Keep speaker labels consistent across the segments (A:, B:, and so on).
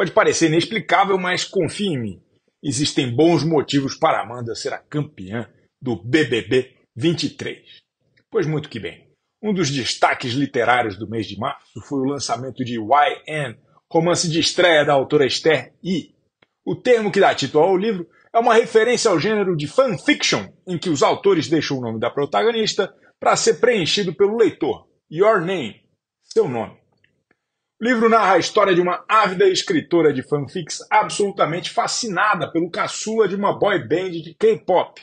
A: Pode parecer inexplicável, mas confie em mim. Existem bons motivos para Amanda ser a campeã do BBB 23. Pois muito que bem. Um dos destaques literários do mês de março foi o lançamento de YN, romance de estreia da autora Esther E. O termo que dá título ao livro é uma referência ao gênero de fanfiction, em que os autores deixam o nome da protagonista para ser preenchido pelo leitor. Your name, seu nome. O livro narra a história de uma ávida escritora de fanfics absolutamente fascinada pelo caçula de uma boy band de K-pop.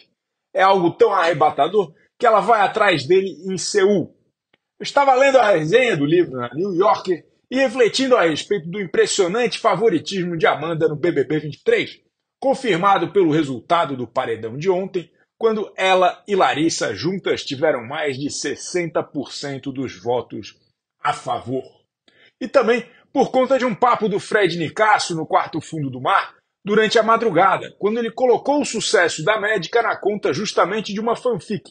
A: É algo tão arrebatador que ela vai atrás dele em Seul. estava lendo a resenha do livro na New Yorker e refletindo a respeito do impressionante favoritismo de Amanda no BBB 23, confirmado pelo resultado do paredão de ontem, quando ela e Larissa juntas tiveram mais de 60% dos votos a favor e também por conta de um papo do Fred Nicasso no quarto fundo do mar durante a madrugada, quando ele colocou o sucesso da médica na conta justamente de uma fanfic,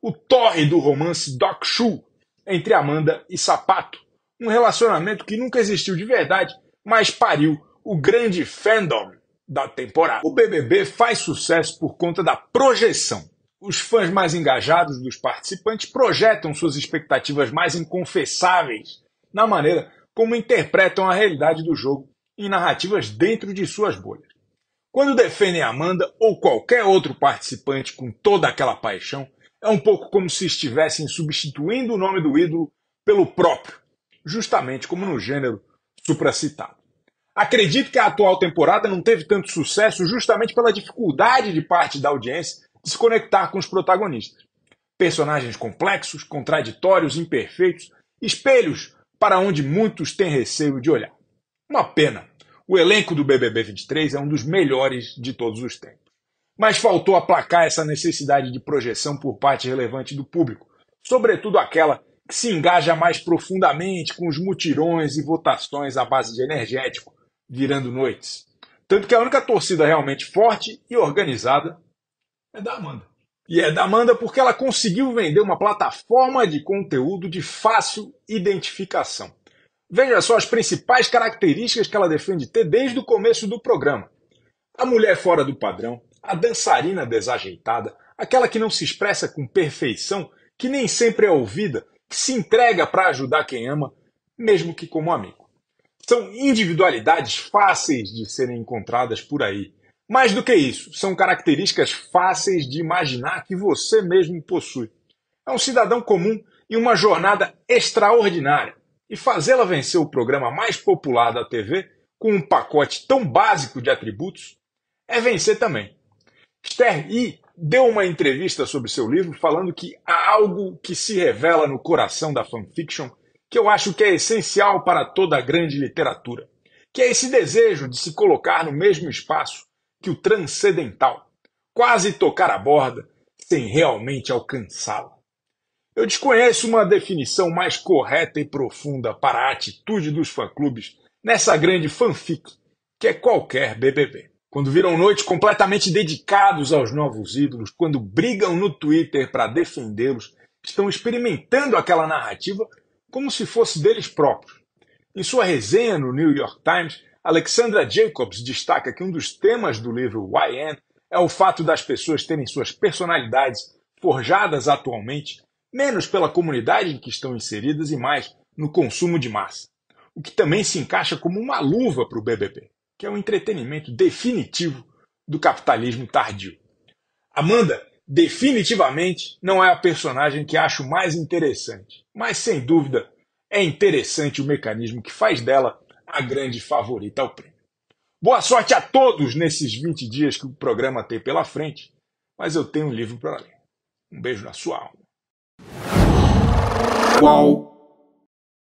A: o torre do romance Doc Shu entre Amanda e Sapato, um relacionamento que nunca existiu de verdade, mas pariu o grande fandom da temporada. O BBB faz sucesso por conta da projeção. Os fãs mais engajados dos participantes projetam suas expectativas mais inconfessáveis na maneira como interpretam a realidade do jogo em narrativas dentro de suas bolhas. Quando defendem Amanda ou qualquer outro participante com toda aquela paixão, é um pouco como se estivessem substituindo o nome do ídolo pelo próprio, justamente como no gênero supracitado. Acredito que a atual temporada não teve tanto sucesso justamente pela dificuldade de parte da audiência de se conectar com os protagonistas. Personagens complexos, contraditórios, imperfeitos, espelhos para onde muitos têm receio de olhar. Uma pena. O elenco do BBB 23 é um dos melhores de todos os tempos. Mas faltou aplacar essa necessidade de projeção por parte relevante do público, sobretudo aquela que se engaja mais profundamente com os mutirões e votações à base de energético, virando noites. Tanto que a única torcida realmente forte e organizada é da Amanda. E é da Amanda porque ela conseguiu vender uma plataforma de conteúdo de fácil identificação. Veja só as principais características que ela defende ter desde o começo do programa: a mulher fora do padrão, a dançarina desajeitada, aquela que não se expressa com perfeição, que nem sempre é ouvida, que se entrega para ajudar quem ama, mesmo que como amigo. São individualidades fáceis de serem encontradas por aí. Mais do que isso, são características fáceis de imaginar que você mesmo possui. É um cidadão comum e uma jornada extraordinária. E fazê-la vencer o programa mais popular da TV com um pacote tão básico de atributos é vencer também. Esther E deu uma entrevista sobre seu livro falando que há algo que se revela no coração da fanfiction que eu acho que é essencial para toda a grande literatura, que é esse desejo de se colocar no mesmo espaço que o transcendental, quase tocar a borda sem realmente alcançá-la. Eu desconheço uma definição mais correta e profunda para a atitude dos fã-clubes nessa grande fanfic que é qualquer BBB. Quando viram noites completamente dedicados aos novos ídolos, quando brigam no Twitter para defendê-los, estão experimentando aquela narrativa como se fosse deles próprios. Em sua resenha no New York Times, Alexandra Jacobs destaca que um dos temas do livro YN é o fato das pessoas terem suas personalidades forjadas atualmente menos pela comunidade em que estão inseridas e mais no consumo de massa, o que também se encaixa como uma luva para o BBB, que é o entretenimento definitivo do capitalismo tardio. Amanda definitivamente não é a personagem que acho mais interessante, mas sem dúvida é interessante o mecanismo que faz dela a grande favorita ao prêmio. Boa sorte a todos nesses 20 dias que o programa tem pela frente, mas eu tenho um livro para ler. Um beijo na sua alma. Qual?